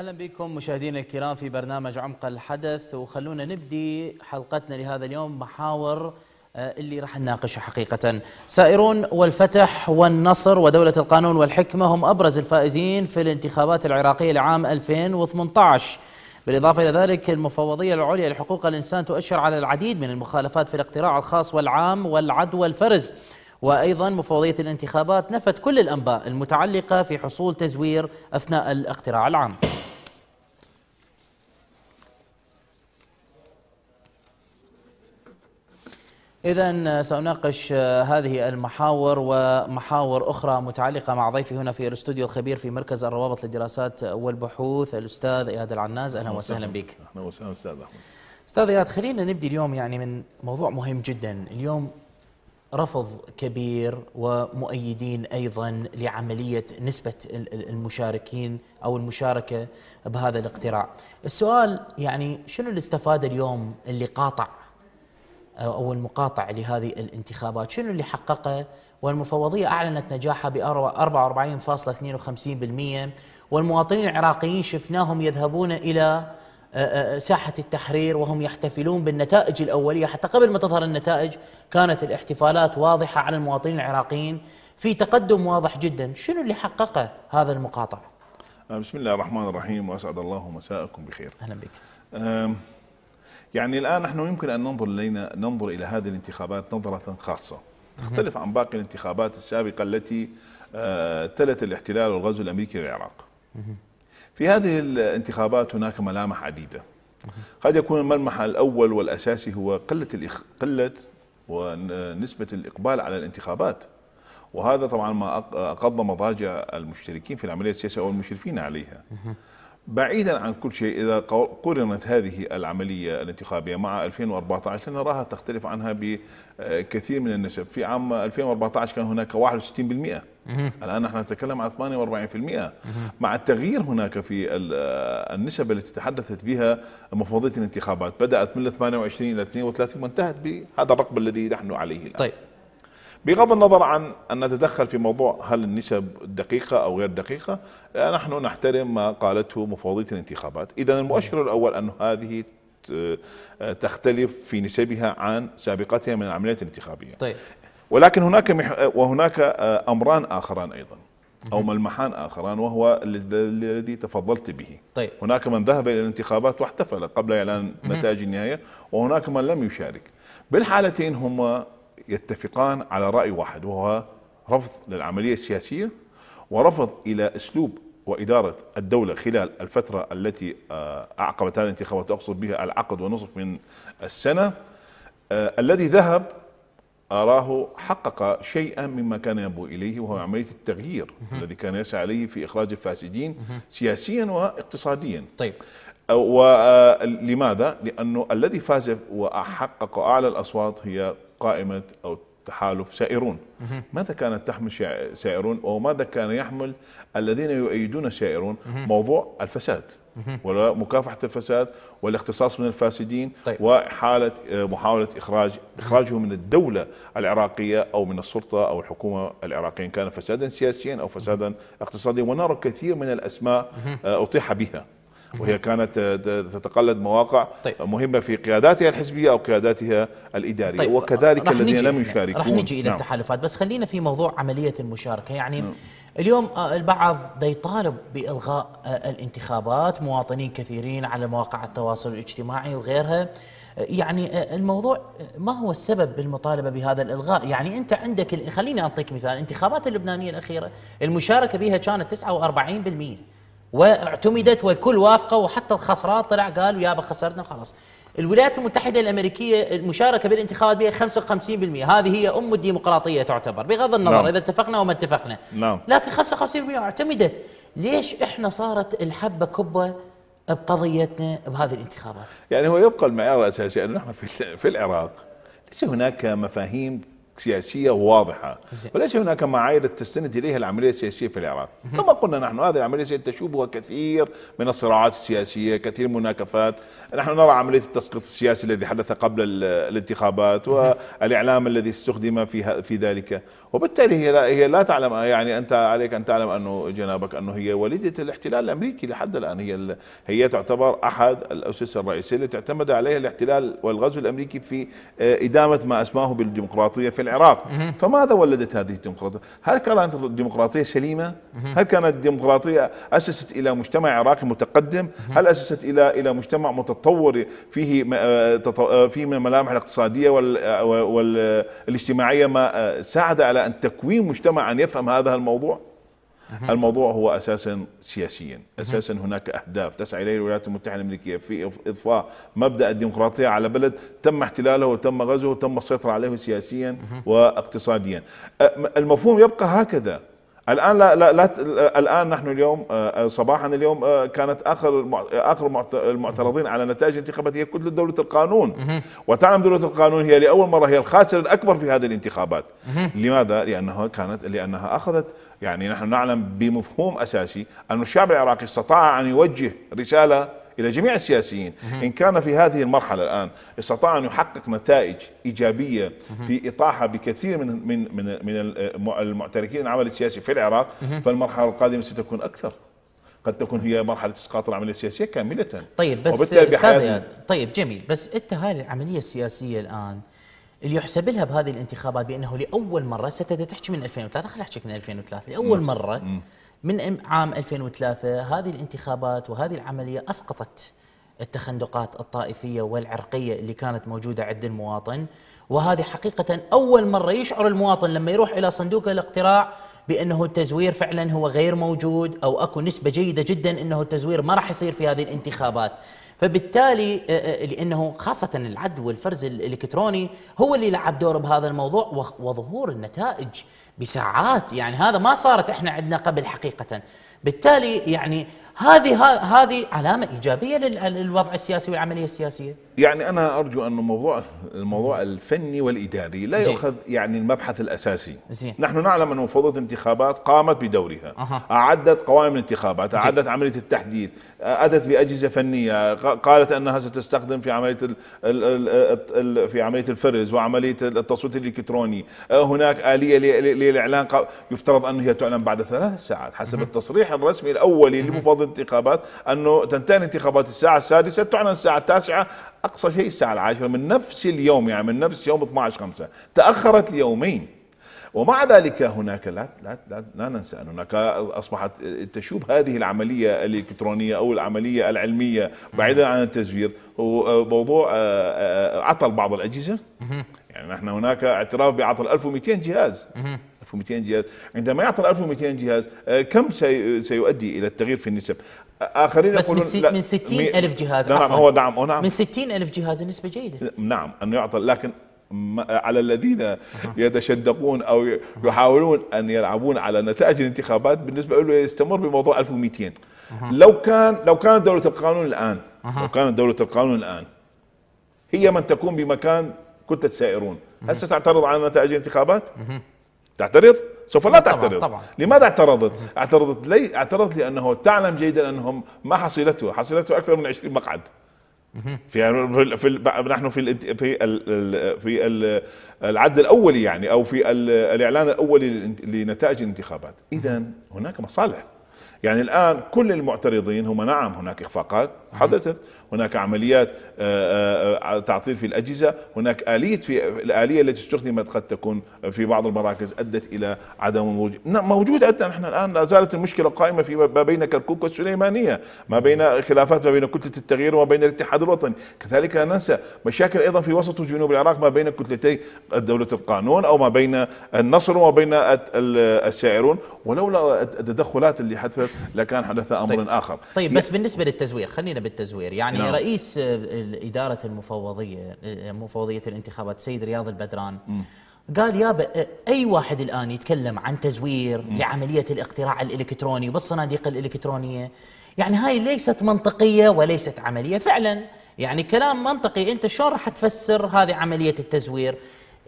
اهلا بكم مشاهدينا الكرام في برنامج عمق الحدث وخلونا نبدي حلقتنا لهذا اليوم محاور آه، اللي راح نناقشه حقيقة سائرون والفتح والنصر ودولة القانون والحكمة هم أبرز الفائزين في الانتخابات العراقية لعام 2018 بالإضافة إلى ذلك المفوضية العليا لحقوق الإنسان تؤشر على العديد من المخالفات في الاقتراع الخاص والعام والعدوى الفرز وأيضا مفوضية الانتخابات نفت كل الأنباء المتعلقة في حصول تزوير أثناء الاقتراع العام إذا سأناقش هذه المحاور ومحاور أخرى متعلقة مع ضيفي هنا في الاستوديو الخبير في مركز الروابط للدراسات والبحوث الأستاذ إياد العناز أهلا وسهلا بك أهلا وسهلا أستاذ أحمد أستاذ إياد خلينا نبدي اليوم يعني من موضوع مهم جدا اليوم رفض كبير ومؤيدين أيضا لعملية نسبة المشاركين أو المشاركة بهذا الاقتراع السؤال يعني شنو الاستفادة اليوم اللي قاطع او المقاطع لهذه الانتخابات شنو اللي حققه والمفوضيه اعلنت نجاحها ب 44.52% والمواطنين العراقيين شفناهم يذهبون الى آه، آه، آه، ساحة التحرير وهم يحتفلون بالنتائج الأولية حتى قبل ما تظهر النتائج كانت الاحتفالات واضحة على المواطنين العراقيين في تقدم واضح جدا شنو اللي حققه هذا المقاطع؟ بسم الله الرحمن الرحيم وأسعد الله مساءكم بخير أهلا بك يعني الآن نحن يمكن أن ننظر إلينا ننظر إلى هذه الانتخابات نظرة خاصة تختلف عن باقي الانتخابات السابقة التي آه، تلت الاحتلال والغزو الأمريكي للعراق في هذه الانتخابات هناك ملامح عديدة قد يكون الملمح الأول والأساسي هو قلة الإخ... قلة ونسبة الإقبال على الانتخابات وهذا طبعا ما اقضى مضاجع المشتركين في العملية السياسية أو المشرفين عليها بعيدا عن كل شيء إذا قرنت هذه العملية الانتخابية مع 2014 لنراها تختلف عنها بكثير آه، من النسب في عام 2014 كان هناك 61% الآن نحن نتكلم عن 48% مع التغيير هناك في آه، النسب التي تحدثت بها مفوضية الانتخابات بدأت من 28 إلى 32 وانتهت بهذا الرقم الذي نحن عليه الآن طيب بغض النظر عن أن نتدخل في موضوع هل النسب دقيقة أو غير دقيقة نحن نحترم ما قالته مفوضية الانتخابات إذا المؤشر الأول أن هذه تختلف في نسبها عن سابقتها من العمليات الانتخابية طيب. ولكن هناك مح... وهناك آه، أمران آخران أيضا أو ملمحان آخران وهو الذي تفضلت به طيب. هناك من ذهب إلى الانتخابات واحتفل قبل إعلان نتائج النهاية وهناك من لم يشارك بالحالتين هما يتفقان على رأي واحد وهو رفض للعملية السياسية ورفض إلى أسلوب وإدارة الدولة خلال الفترة التي آه، أعقبت هذه الانتخابات أقصد بها العقد ونصف من السنة آه، الذي ذهب أراه حقق شيئا مما كان ينبغي إليه وهو عملية التغيير الذي كان يسعى إليه في إخراج الفاسدين سياسيا واقتصاديا طيب ولماذا؟ آه، لأنه الذي فاز وحقق أعلى الأصوات هي قائمة أو تحالف سائرون ماذا كانت تحمل سائرون وماذا كان يحمل الذين يؤيدون سائرون موضوع الفساد ولا مكافحة الفساد والاختصاص من الفاسدين طيب. وحالة آه، محاولة إخراج إخراجه من الدولة العراقية أو من السلطة أو الحكومة العراقية إن كان فسادا سياسيا أو فسادا اقتصاديا ونرى كثير من الأسماء أطيح آه، بها وهي كانت آه، تتقلد مواقع طيب. مهمة في قياداتها الحزبية أو قياداتها الإدارية طيب. وكذلك الذين لم يشاركون رح نجي إلى نعم. التحالفات بس خلينا في موضوع عملية المشاركة يعني نعم. اليوم آه، البعض دا يطالب بإلغاء آه، الانتخابات مواطنين كثيرين على مواقع التواصل الاجتماعي وغيرها يعني الموضوع ما هو السبب بالمطالبة بهذا الإلغاء يعني أنت عندك خليني أعطيك مثال الانتخابات اللبنانية الأخيرة المشاركة بها كانت 49% واعتمدت والكل وافقه وحتى الخسران طلع قال يابا خسرنا خلاص الولايات المتحدة الأمريكية المشاركة بالانتخابات بها 55% هذه هي أم الديمقراطية تعتبر بغض النظر نعم. إذا اتفقنا وما اتفقنا نعم. لكن 55% اعتمدت ليش إحنا صارت الحبة كبة بقضيتنا بهذه الانتخابات يعني هو يبقى المعيار الأساسي أنه نحن في, في العراق ليس هناك مفاهيم سياسية واضحة وليس هناك معايير تستند إليها العملية السياسية في العراق كما قلنا نحن هذه العملية تشوبها كثير من الصراعات السياسية كثير من المناكفات نحن نرى عملية التسقيط السياسي الذي حدث قبل الانتخابات والإعلام الذي استخدم في في ذلك وبالتالي هي لا, هي لا تعلم يعني أنت عليك أن تعلم أنه جنابك أنه هي وليدة الاحتلال الأمريكي لحد الآن هي هي تعتبر أحد الأسس الرئيسية التي اعتمد عليها الاحتلال والغزو الأمريكي في آه، إدامة ما أسماه بالديمقراطية في العراق العراق فماذا ولدت هذه الديمقراطيه؟ هل كانت الديمقراطية سليمه؟ هل كانت الديمقراطية اسست الى مجتمع عراقي متقدم؟ هل اسست الى الى مجتمع متطور فيه آه، آه، فيه من الملامح الاقتصاديه آه، والاجتماعيه ما ساعد على ان تكوين مجتمع ان يفهم هذا الموضوع؟ الموضوع هو اساسا سياسيا اساسا هناك اهداف تسعى اليه الولايات المتحده الامريكيه في اضفاء مبدا الديمقراطيه على بلد تم احتلاله وتم غزوه وتم السيطره عليه سياسيا واقتصاديا المفهوم يبقى هكذا الان لا لا, لا الان نحن اليوم صباحا اليوم كانت اخر اخر المعترضين على نتائج الانتخابات هي كتله دوله القانون وتعلم دوله القانون هي لاول مره هي الخاسر الاكبر في هذه الانتخابات لماذا؟ لانها كانت لانها اخذت يعني نحن نعلم بمفهوم اساسي ان الشعب العراقي استطاع ان يوجه رساله الى جميع السياسيين ان كان في هذه المرحله الان استطاع ان يحقق نتائج ايجابيه في اطاحه بكثير من من من من المعتركين العمل السياسي في العراق فالمرحله القادمه ستكون اكثر قد تكون هي مرحله اسقاط العمليه السياسيه كامله طيب بس طيب جميل بس انت هاي العمليه السياسيه الان اللي يحسب لها بهذه الانتخابات بانه لاول مره ستبدا تحكي من 2003 خليني نحكي من 2003 لاول مره من عام 2003 هذه الانتخابات وهذه العمليه اسقطت التخندقات الطائفيه والعرقيه اللي كانت موجوده عند المواطن وهذه حقيقه اول مره يشعر المواطن لما يروح الى صندوق الاقتراع بانه التزوير فعلا هو غير موجود او اكو نسبه جيده جدا انه التزوير ما راح يصير في هذه الانتخابات فبالتالي آه، آه، لانه خاصه العد والفرز الالكتروني هو اللي لعب دور بهذا الموضوع وظهور النتائج بساعات يعني هذا ما صارت احنا عندنا قبل حقيقه بالتالي يعني هذه هذه علامه ايجابيه للوضع السياسي والعمليه السياسيه. يعني انا ارجو ان موضوع الموضوع الفني والاداري لا ياخذ يؤخذ يعني المبحث الاساسي. زين. نحن نعلم ان مفوضه الانتخابات قامت بدورها، أه. اعدت قوائم الانتخابات، اعدت زي. عمليه التحديد، اتت باجهزه فنيه، قالت انها ستستخدم في عمليه الـ الـ الـ في عمليه الفرز وعمليه التصويت الالكتروني، أه، هناك اليه للاعلان يفترض انه هي تعلن بعد ثلاث ساعات حسب التصريح الرسمي الاولي لمفوضه انتخابات انه تنتهي الانتخابات الساعه السادسه تعلن الساعه التاسعه اقصى شيء الساعه العاشره من نفس اليوم يعني من نفس يوم 12 5 تاخرت ليومين ومع ذلك هناك لا لا لا, لا ننسى ان هناك اصبحت تشوب هذه العمليه الالكترونيه او العمليه العلميه بعيدا عن التزوير هو موضوع آه، آه، عطل بعض الاجهزه يعني نحن هناك اعتراف بعطل 1200 جهاز 1200 جهاز عندما يعطل 1200 جهاز آه، كم سيؤدي الى التغيير في النسب آه، اخرين بس يقولون بس من 60000 جهاز نعم هو نعم هو نعم من 60000 جهاز النسبه جيده نعم انه يعطل لكن على الذين يتشدقون او يحاولون ان يلعبون على نتائج الانتخابات بالنسبه له يستمر بموضوع 1200 لو كان لو كانت دوله القانون الان لو كانت دوله القانون الان هي من تكون بمكان كنت تسائرون هل ستعترض على نتائج الانتخابات؟ تعترض؟ سوف لا تعترض طبعًا. لماذا اعترضت؟ اعترضت لي اعترضت لانه تعلم جيدا انهم ما حصيلته، حصيلته اكثر من 20 مقعد في في نحن في في في العد الاولي يعني او في الاعلان الاولي لنتائج الانتخابات، اذا هناك مصالح يعني الان كل المعترضين هم نعم هناك اخفاقات حدثت هناك عمليات آه، آه، آه، تعطيل في الأجهزة هناك آلية في الآلية التي استخدمت قد تكون في بعض المراكز أدت إلى عدم وجود موجود عندنا نحن الآن لا زالت المشكلة قائمة في ما بين كركوك والسليمانية ما بين خلافات ما بين كتلة التغيير وما بين الاتحاد الوطني كذلك لا ننسى مشاكل أيضا في وسط وجنوب العراق ما بين كتلتي دولة القانون أو ما بين النصر وما بين السائرون ولولا التدخلات اللي حدثت لكان حدث أمر طيب. آخر طيب بس بالنسبة للتزوير خلينا بالتزوير يعني يعني نعم. رئيس إدارة المفوضية مفوضية الانتخابات سيد رياض البدران م. قال يابا اي واحد الان يتكلم عن تزوير م. لعمليه الاقتراع الالكتروني بالصناديق الالكترونيه يعني هاي ليست منطقيه وليست عمليه فعلا يعني كلام منطقي انت شلون راح تفسر هذه عمليه التزوير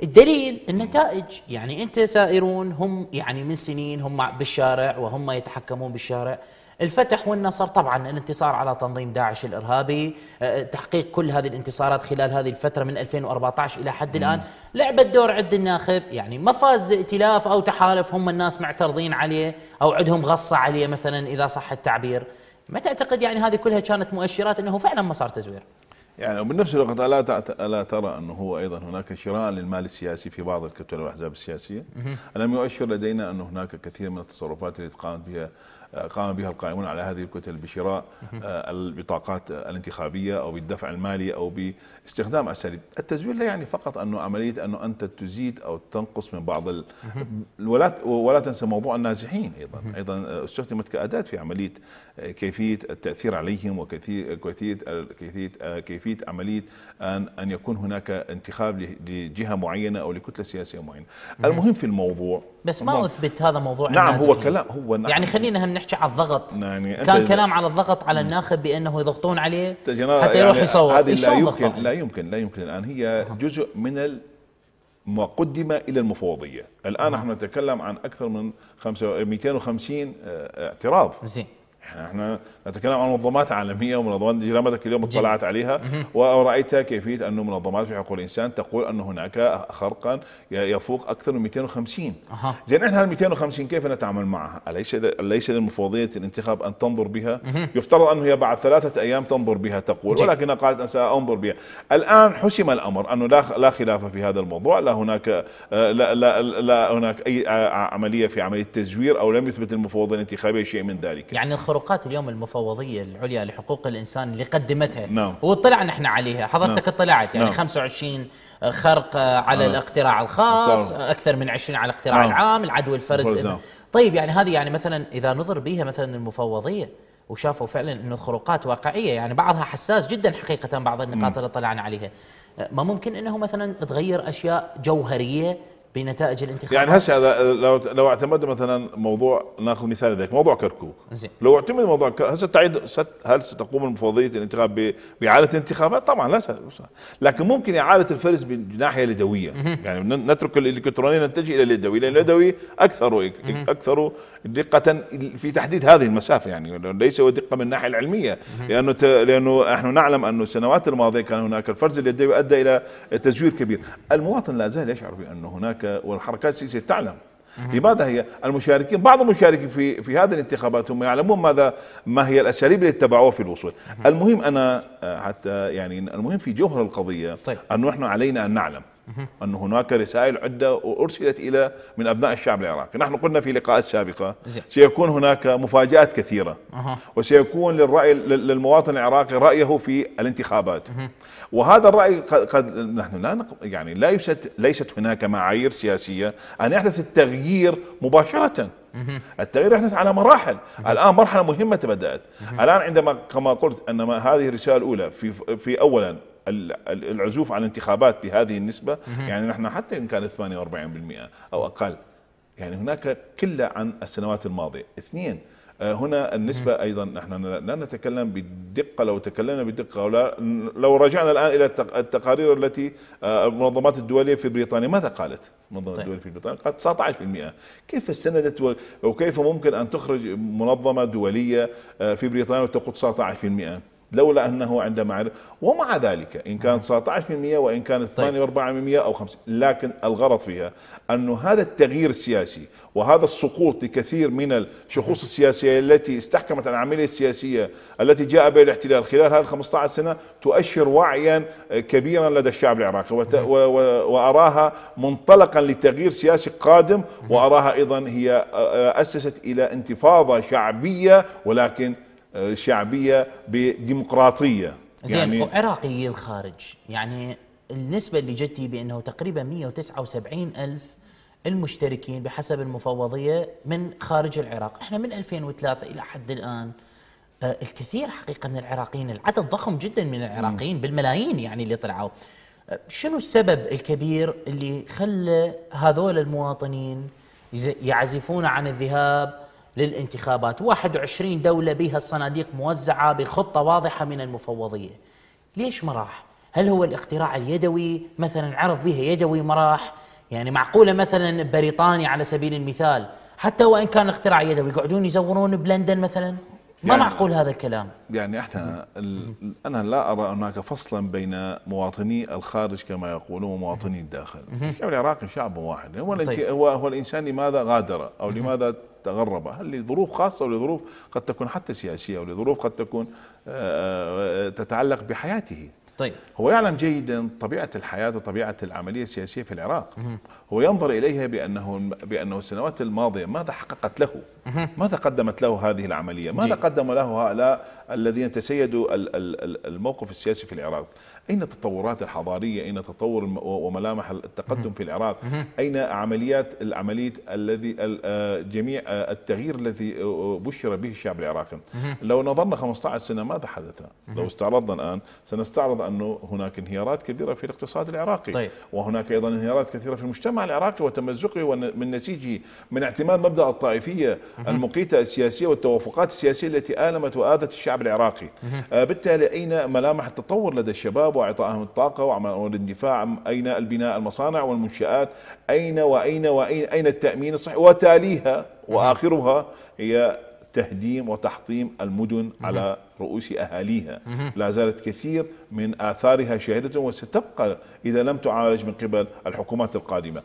الدليل النتائج يعني انت سائرون هم يعني من سنين هم بالشارع وهم يتحكمون بالشارع الفتح والنصر طبعا الانتصار على تنظيم داعش الارهابي آه، تحقيق كل هذه الانتصارات خلال هذه الفتره من 2014 الى حد الان لعبت دور عند الناخب يعني ما فاز ائتلاف او تحالف هم الناس معترضين عليه او عندهم غصه عليه مثلا اذا صح التعبير ما تعتقد يعني هذه كلها كانت مؤشرات انه فعلا ما صار تزوير يعني وبنفس الوقت الا الا ترى انه هو ايضا هناك شراء للمال السياسي في بعض الكتل والاحزاب السياسيه الم يؤشر لدينا انه هناك كثير من التصرفات التي قامت بها قام بها القائمون على هذه الكتل بشراء آه، البطاقات الانتخابية أو بالدفع المالي أو باستخدام أساليب التزوير لا يعني فقط أنه عملية أنه أنت تزيد أو تنقص من بعض ال... ولا ولا تنسى موضوع النازحين أيضا أيضا آه، استخدمت كأداة في عملية آه، كيفية التأثير عليهم وكيفية كيفية كيفية عملية أن أن يكون هناك انتخاب لجهة معينة أو لكتلة سياسية معينة المهم في الموضوع بس ما اثبت هذا موضوع نعم هو كلام هو نعم يعني خلينا هم نحكي على الضغط نعم، يعني كان كلام على الضغط على الناخب بانه يضغطون عليه حتى يعني يروح يصور هذه لا يمكن لا يمكن لا يمكن الان هي جزء من ما قدم الى المفوضيه الان نحن نتكلم عن اكثر من 250 آه، اعتراض زين احنا يعني احنا نتكلم عن منظمات عالميه ومنظمات جرامتك اليوم اطلعت عليها ورايت كيفيه انه منظمات في حقوق الانسان تقول انه هناك خرقا يفوق اكثر من 250 أه. زين احنا هال 250 كيف نتعامل معها؟ اليس ليس للمفوضيه الانتخاب ان تنظر بها؟ مه. يفترض انه هي بعد ثلاثه ايام تنظر بها تقول جي. ولكن قالت ان سانظر بها. الان حسم الامر انه لا لا خلاف في هذا الموضوع لا هناك آه، لا لا, لا هناك اي آه، عمليه في عمليه تزوير او لم يثبت المفوضيه الانتخابيه شيء من ذلك. يعني الخرق التطبيقات اليوم المفوضيه العليا لحقوق الانسان اللي قدمتها نعم no. وطلعنا احنا عليها حضرتك no. نعم. اطلعت يعني No. نعم. 25 خرق على No. آه. الاقتراع الخاص اكثر من 20 على الاقتراع نعم. العام العدوى الفرز نعم. طيب يعني هذه يعني مثلا اذا نظر بها مثلا المفوضيه وشافوا فعلا انه خروقات واقعيه يعني بعضها حساس جدا حقيقه بعض النقاط اللي طلعنا عليها ما ممكن انه مثلا تغير اشياء جوهريه بنتائج الانتخابات يعني هسه لو لو اعتمد مثلا موضوع ناخذ مثال ذلك موضوع كركوك زين لو اعتمد موضوع هسه تعيد ست هل ستقوم المفوضيه الانتخاب باعاده الانتخابات؟ طبعا لا لكن ممكن اعاده الفرز بناحيه اليدويه يعني نترك الالكترونيه نتجه الى اليدوي لان اليدوي اكثر اكثر دقه في تحديد هذه المسافه يعني ليس دقه من الناحيه العلميه لانه لانه نحن نعلم انه السنوات الماضيه كان هناك الفرز اليدوي ادى الى تزوير كبير المواطن لا زال يشعر بانه هناك الحركه والحركات السياسيه تعلم لماذا هي المشاركين بعض المشاركين في في هذه الانتخابات هم يعلمون ماذا ما هي الاساليب اللي اتبعوها في الوصول المهم انا آه، حتى يعني المهم في جوهر القضيه طيب. انه نحن علينا ان نعلم أن هناك رسائل عدة أرسلت إلى من أبناء الشعب العراقي نحن قلنا في لقاءات سابقة سيكون هناك مفاجآت كثيرة وسيكون للرأي للمواطن العراقي رأيه في الانتخابات وهذا الرأي قد نحن لا نق... يعني ليست ليست هناك معايير سياسية أن يحدث التغيير مباشرة التغيير يحدث على مراحل الآن مرحلة مهمة بدأت الآن عندما كما قلت أن هذه الرسالة الأولى في, في أولا العزوف على الانتخابات بهذه النسبة يعني نحن حتى إن كانت 48% أو أقل يعني هناك قلة عن السنوات الماضية اثنين آه، هنا النسبة أيضا نحن لا نتكلم بالدقة لو تكلمنا أو لا لو رجعنا الآن إلى التقارير التي آه، المنظمات الدولية في بريطانيا ماذا قالت؟ المنظمة طيب. الدولية في بريطانيا قالت 19% كيف استندت وكيف ممكن أن تخرج منظمة دولية آه، في بريطانيا وتقول 19%؟ لولا انه عندما معرفه ومع ذلك ان كانت 19% وان كانت 8 طيب. 4% او 50 لكن الغرض فيها انه هذا التغيير السياسي وهذا السقوط لكثير من الشخوص السياسية التي استحكمت العملية السياسية التي جاء بها الاحتلال خلال هذه 15 سنة تؤشر وعيا كبيرا لدى الشعب العراقي وأراها منطلقا لتغيير سياسي قادم وأراها أيضا هي آه، آه، أسست إلى انتفاضة شعبية ولكن آه، شعبية بديمقراطية زين يعني عراقي الخارج يعني النسبة اللي جتي بأنه تقريبا 179 ألف المشتركين بحسب المفوضية من خارج العراق احنا من 2003 إلى حد الآن آه، الكثير حقيقة من العراقيين العدد ضخم جدا من العراقيين بالملايين يعني اللي طلعوا آه، شنو السبب الكبير اللي خلى هذول المواطنين يعزفون عن الذهاب للانتخابات 21 دولة بها الصناديق موزعة بخطة واضحة من المفوضية ليش ما راح؟ هل هو الاقتراع اليدوي مثلا عرض بها يدوي ما راح؟ يعني معقولة مثلا بريطانيا على سبيل المثال حتى وإن كان اختراع يدوي يقعدون يزورون بلندن مثلا ما يعني معقول هذا الكلام يعني احنا انا لا ارى هناك فصلا بين مواطني الخارج كما يقولون ومواطني الداخل الشعب العراقي شعب واحد هو طيب. هو, هو الانسان لماذا غادر او لماذا تغرب هل لظروف خاصه ولظروف قد تكون حتى سياسيه ولظروف قد تكون آه، آه، تتعلق بحياته طيب هو يعلم جيدا طبيعة الحياة وطبيعة العملية السياسية في العراق مه. هو ينظر إليها بأنه, بأنه السنوات الماضية ماذا حققت له مه. ماذا قدمت له هذه العملية ماذا جي. قدم له هؤلاء الذين تسيدوا الموقف السياسي في العراق أين التطورات الحضارية أين تطور وملامح التقدم في العراق أين عمليات العملية الذي آه، جميع آه، التغيير الذي آه، بشر به الشعب العراقي لو نظرنا 15 سنة ماذا حدث لو استعرضنا الآن سنستعرض أنه هناك انهيارات كبيرة في الاقتصاد العراقي طيب. وهناك أيضا انهيارات كثيرة في المجتمع العراقي وتمزقه من نسيجه من اعتماد مبدأ الطائفية المقيتة السياسية والتوافقات السياسية التي آلمت وآذت الشعب العراقي بالتالي أين ملامح التطور لدى الشباب الشباب وإعطائهم الطاقة وعمل الدفاع أين البناء المصانع والمنشآت أين وأين وأين أين التأمين الصحي وتاليها وآخرها هي تهديم وتحطيم المدن على رؤوس أهاليها لا زالت كثير من آثارها شاهدة وستبقى إذا لم تعالج من قبل الحكومات القادمة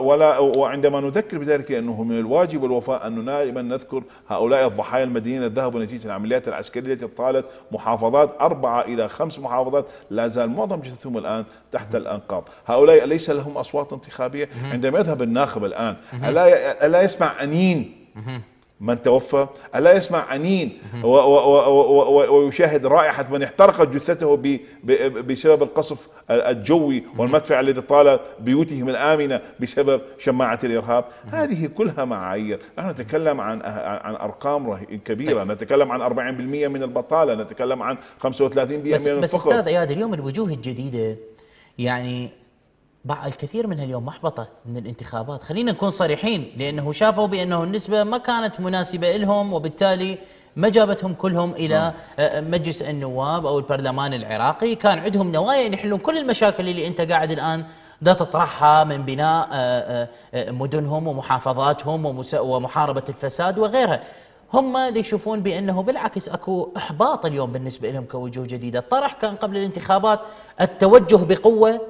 ولا وعندما نذكر بذلك أنه من الواجب والوفاء أن دائما نذكر هؤلاء الضحايا المدنيين الذهبوا نتيجة العمليات العسكرية التي طالت محافظات أربعة إلى خمس محافظات لا زال معظم جثثهم الآن تحت الأنقاض هؤلاء ليس لهم أصوات انتخابية عندما يذهب الناخب الآن ألا يسمع أنين من توفى ألا يسمع أنين ويشاهد رائحة من احترقت جثته بسبب القصف الجوي والمدفع الذي طال بيوتهم الآمنة بسبب شماعة الإرهاب هذه كلها معايير نحن نتكلم عن أه- عن أرقام كبيرة طيب. نتكلم عن 40% من البطالة نتكلم عن 35% بس من الفقر بس أستاذ إياد اليوم الوجوه الجديدة يعني باع الكثير منها اليوم محبطه من الانتخابات خلينا نكون صريحين لانه شافوا بانه النسبه ما كانت مناسبه لهم وبالتالي ما جابتهم كلهم الى نعم. آه، آه، مجلس النواب او البرلمان العراقي كان عندهم نوايا ان يحلون كل المشاكل اللي انت قاعد الان دا تطرحها من بناء آه، مدنهم ومحافظاتهم ومحاربه الفساد وغيرها هم يشوفون بانه بالعكس اكو احباط اليوم بالنسبه لهم كوجوه جديده، الطرح كان قبل الانتخابات التوجه بقوه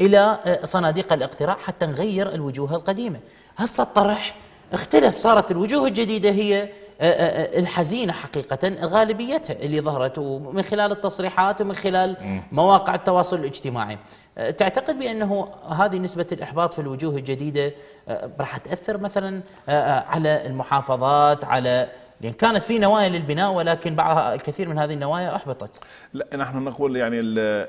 الى آه، صناديق الاقتراع حتى نغير الوجوه القديمه هسه الطرح اختلف صارت الوجوه الجديده هي آه، آه، الحزينه حقيقه غالبيتها اللي ظهرت من خلال التصريحات ومن خلال مواقع التواصل الاجتماعي تعتقد بانه هذه نسبه الاحباط في الوجوه الجديده راح تاثر مثلا على المحافظات على لأن كانت في نوايا للبناء ولكن بعضها الكثير من هذه النوايا أحبطت لا نحن نقول يعني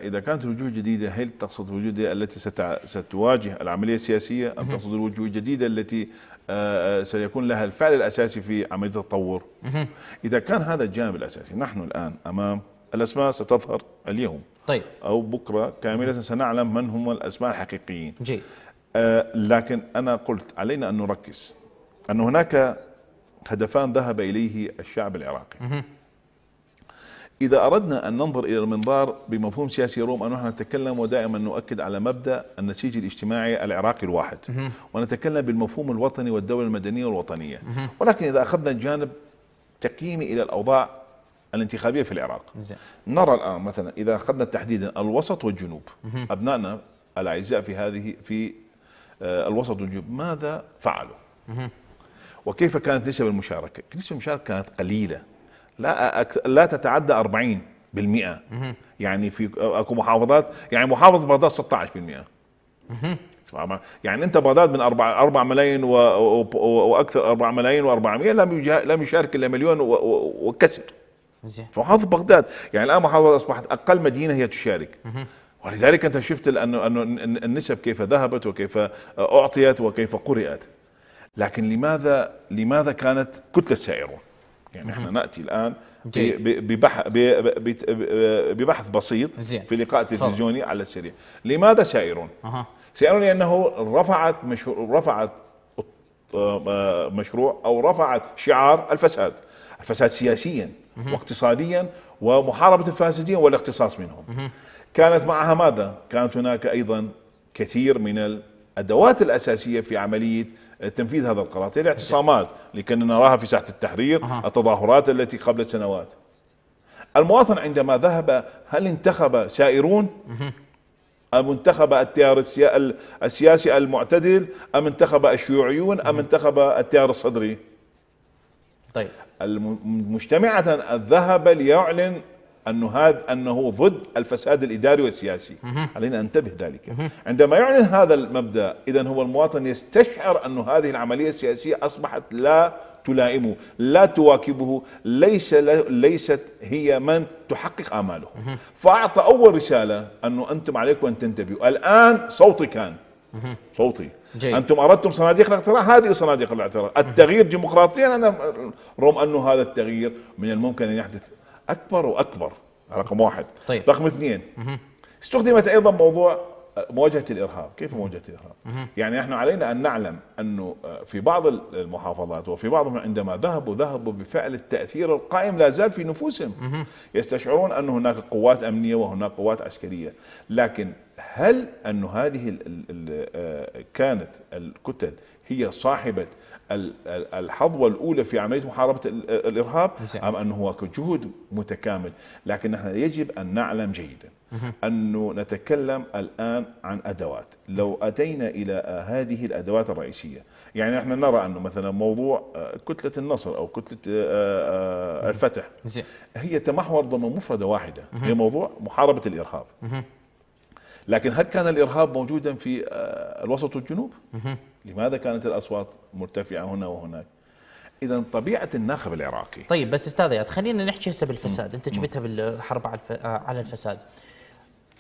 إذا كانت وجوه جديدة هل تقصد الوجوه التي ستواجه العملية السياسية أم تقصد الوجوه الجديدة التي آه، سيكون لها الفعل الأساسي في عملية التطور إذا كان هذا الجانب الأساسي نحن الآن أمام الأسماء ستظهر اليوم طيب أو بكرة كاملة سنعلم من هم الأسماء الحقيقيين جي. آه، لكن أنا قلت علينا أن نركز أن هناك هدفان ذهب إليه الشعب العراقي إذا أردنا أن ننظر إلى المنظار بمفهوم سياسي روم أن نحن نتكلم ودائما نؤكد على مبدأ النسيج الاجتماعي العراقي الواحد ونتكلم بالمفهوم الوطني والدولة المدنية والوطنية ولكن إذا أخذنا جانب تقييمي إلى الأوضاع الانتخابية في العراق نرى الآن مثلا إذا أخذنا تحديدا الوسط والجنوب أبنائنا الأعزاء في هذه في آه، الوسط والجنوب ماذا فعلوا وكيف كانت نسب المشاركه؟ نسب المشاركه كانت قليله لا أك... لا تتعدى 40 بالمئة يعني في اكو محافظات يعني محافظة بغداد 16 بالمئة يعني انت بغداد من 4 4 ملايين و... و... واكثر 4 ملايين و400 لم يجا... لم يشارك الا مليون و... وكسر فمحافظه بغداد يعني الان محافظة اصبحت اقل مدينة هي تشارك ولذلك انت شفت انه انه النسب كيف ذهبت وكيف اعطيت وكيف قرئت لكن لماذا لماذا كانت كتلة سائرون؟ يعني احنا ناتي الان ببحث ببحث بسيط في لقاء تلفزيوني على السريع، لماذا سائرون؟ سائرون لانه رفعت مشروع رفعت آه، آه، مشروع او رفعت شعار الفساد، الفساد سياسيا واقتصاديا ومحاربه الفاسدين والاقتصاص منهم. كانت معها ماذا؟ كانت هناك ايضا كثير من الادوات الاساسيه في عمليه تنفيذ هذا القرار هي يعني الاعتصامات اللي كنا نراها في ساحه التحرير أه. التظاهرات التي قبل سنوات المواطن عندما ذهب هل انتخب سائرون أم انتخب التيار السياسي المعتدل أم انتخب الشيوعيون أم انتخب التيار الصدري طيب مجتمعة ذهب ليعلن أنه هذا أنه ضد الفساد الإداري والسياسي علينا أن ننتبه ذلك عندما يعلن هذا المبدأ إذا هو المواطن يستشعر انه هذه العملية السياسية أصبحت لا تلائمه لا تواكبه ليس ليست هي من تحقق آماله فأعطى أول رسالة أنه أنتم عليكم أن تنتبهوا الآن صوتي كان صوتي جيد. انتم اردتم صناديق الاقتراع هذه صناديق الاقتراع التغيير ديمقراطيا انا رغم انه هذا التغيير من الممكن ان يحدث اكبر واكبر رقم واحد طيب. رقم اثنين استخدمت ايضا موضوع آه، مواجهه الارهاب، كيف مواجهه الارهاب؟ يعني نحن علينا ان نعلم انه آه، في بعض المحافظات وفي بعضهم عندما ذهبوا ذهبوا بفعل التاثير القائم لا زال في نفوسهم يستشعرون ان هناك قوات امنيه وهناك قوات عسكريه، لكن هل أن هذه الـ الـ آه، كانت الكتل هي صاحبه الحظوه الاولى في عمليه محاربه الارهاب يعني ام انه هو جهد متكامل لكن نحن يجب ان نعلم جيدا انه نتكلم الان عن ادوات لو اتينا الى هذه الادوات الرئيسيه يعني نحن نرى انه مثلا موضوع آه، كتله النصر او كتله آه، آه، الفتح هي تمحور ضمن مفرده واحده هي موضوع محاربه الارهاب لكن هل كان الارهاب موجودا في آه، الوسط والجنوب؟ لماذا كانت الاصوات مرتفعه هنا وهناك؟ اذا طبيعه الناخب العراقي طيب بس استاذ اياد خلينا نحكي هسه بالفساد، انت جبتها بالحرب آه، على الفساد.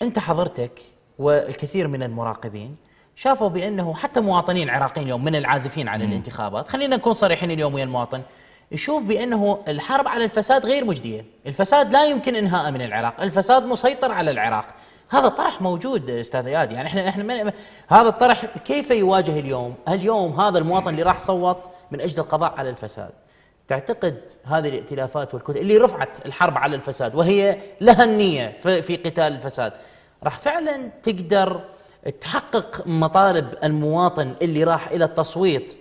انت حضرتك والكثير من المراقبين شافوا بانه حتى مواطنين عراقيين اليوم من العازفين على الانتخابات، خلينا نكون صريحين اليوم ويا المواطن، يشوف بانه الحرب على الفساد غير مجديه، الفساد لا يمكن انهائه من العراق، الفساد مسيطر على العراق، هذا الطرح موجود استاذ اياد يعني احنا احنا من هذا الطرح كيف يواجه اليوم؟ اليوم هذا المواطن اللي راح صوت من اجل القضاء على الفساد تعتقد هذه الائتلافات والكتل اللي رفعت الحرب على الفساد وهي لها النيه في قتال الفساد راح فعلا تقدر تحقق مطالب المواطن اللي راح الى التصويت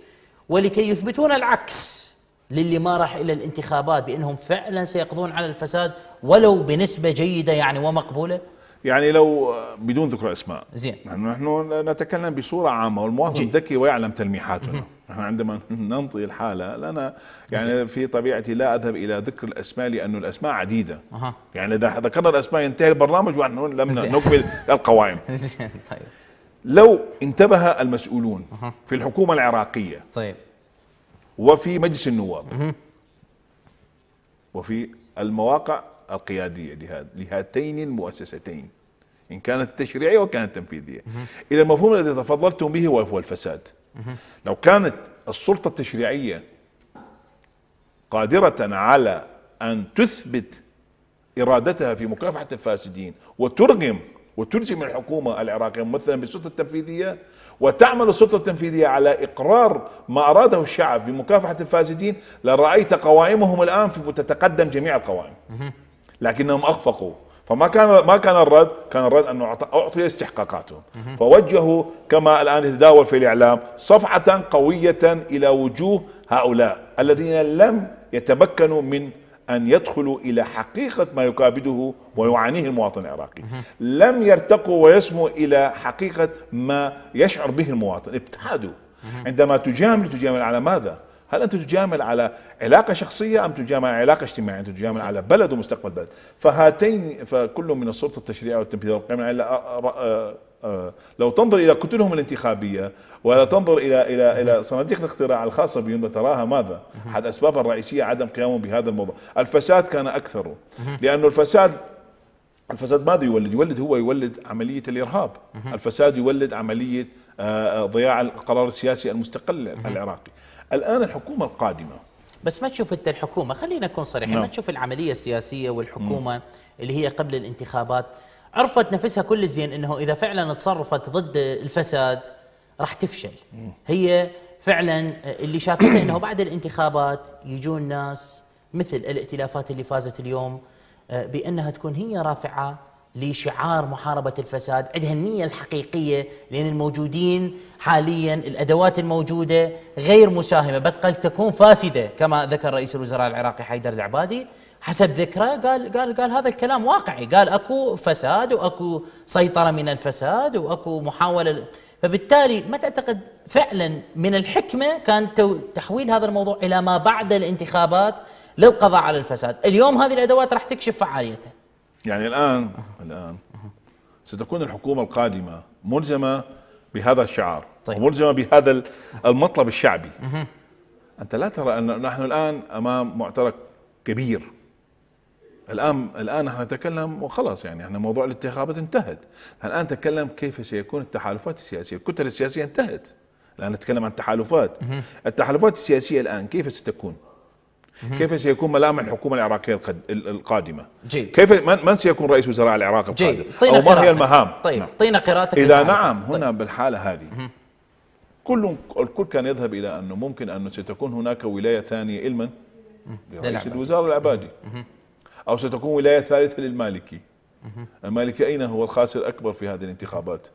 ولكي يثبتون العكس للي ما راح الى الانتخابات بانهم فعلا سيقضون على الفساد ولو بنسبه جيده يعني ومقبوله يعني لو بدون ذكر اسماء زين نحن نتكلم بصوره عامه والمواطن ذكي ويعلم تلميحاتنا نحن عندما ننطي الحاله لنا يعني زي. في طبيعتي لا اذهب الى ذكر الاسماء لانه الاسماء عديده أه. يعني اذا ذكرنا الاسماء ينتهي البرنامج ونحن لم نكمل القوائم زين طيب لو انتبه المسؤولون أه. في الحكومه العراقيه طيب وفي مجلس النواب أه. وفي المواقع القياديه لهاتين المؤسستين إن كانت وان وكانت تنفيذيه إذا المفهوم الذي تفضلتم به هو الفساد لو كانت السلطة التشريعية قادرة على أن تثبت إرادتها في مكافحة الفاسدين وترغم وتلزم الحكومة العراقية ممثلا بالسلطة التنفيذية وتعمل السلطة التنفيذية على إقرار ما أراده الشعب في مكافحة الفاسدين لرأيت قوائمهم الآن تتقدم جميع القوائم لكنهم أخفقوا فما كان ما كان الرد كان الرد انه اعطي استحقاقاتهم فوجهوا كما الان يتداول في الاعلام صفعه قويه الى وجوه هؤلاء الذين لم يتمكنوا من ان يدخلوا الى حقيقه ما يكابده ويعانيه المواطن العراقي لم يرتقوا ويسموا الى حقيقه ما يشعر به المواطن ابتعدوا عندما تجامل تجامل على ماذا هل انت تجامل على علاقه شخصيه ام تجامل على علاقه اجتماعيه؟ انت تجامل على بلد ومستقبل بلد، فهاتين فكل من السلطه التشريعيه والتنفيذيه والقيم لو تنظر الى كتلهم الانتخابيه ولا تنظر الى الى الى صناديق الاختراع الخاصه بهم تراها ماذا؟ احد اسبابها الرئيسيه عدم قيامهم بهذا الموضوع، الفساد كان اكثر لانه الفساد الفساد ماذا يولد؟ يولد هو يولد عمليه الارهاب، الفساد يولد عمليه آه، آه، ضياع القرار السياسي المستقل العراقي. الآن الحكومة القادمة بس ما تشوف انت الحكومه خلينا نكون صريحين ما نعم. تشوف العمليه السياسيه والحكومه م. اللي هي قبل الانتخابات عرفت نفسها كل الزين انه اذا فعلا تصرفت ضد الفساد راح تفشل هي فعلا اللي شافته انه بعد الانتخابات يجون ناس مثل الائتلافات اللي فازت اليوم آه، بانها تكون هي رافعه لشعار محاربة الفساد عندها النية الحقيقية لأن الموجودين حاليا الأدوات الموجودة غير مساهمة بل قد تكون فاسدة كما ذكر رئيس الوزراء العراقي حيدر العبادي حسب ذكره قال, قال قال هذا الكلام واقعي قال اكو فساد واكو سيطره من الفساد واكو محاوله فبالتالي ما تعتقد فعلا من الحكمه كان تحويل هذا الموضوع الى ما بعد الانتخابات للقضاء على الفساد، اليوم هذه الادوات راح تكشف فعاليته. يعني الآن الآن ستكون الحكومة القادمة ملزمة بهذا الشعار طيب. وملزمة بهذا المطلب الشعبي أنت لا ترى أن نحن الآن أمام معترك كبير الآن الآن نحن نتكلم وخلاص يعني احنا موضوع الانتخابات انتهت الآن نتكلم كيف سيكون التحالفات السياسية الكتل السياسية انتهت الآن نتكلم عن التحالفات التحالفات السياسية الآن كيف ستكون كيف سيكون ملامح الحكومه العراقيه القادمه؟ جيد كيف من سيكون رئيس وزراء العراق القادم؟ او ما هي المهام؟ طيب نعم. طينا قراءتك اذا نعم طيب. هنا بالحاله هذه كل الكل كان يذهب الى انه ممكن انه ستكون هناك ولايه ثانيه لمن؟ لرئيس الوزراء العبادي او ستكون ولايه ثالثه للمالكي المالكي اين هو الخاسر الاكبر في هذه الانتخابات؟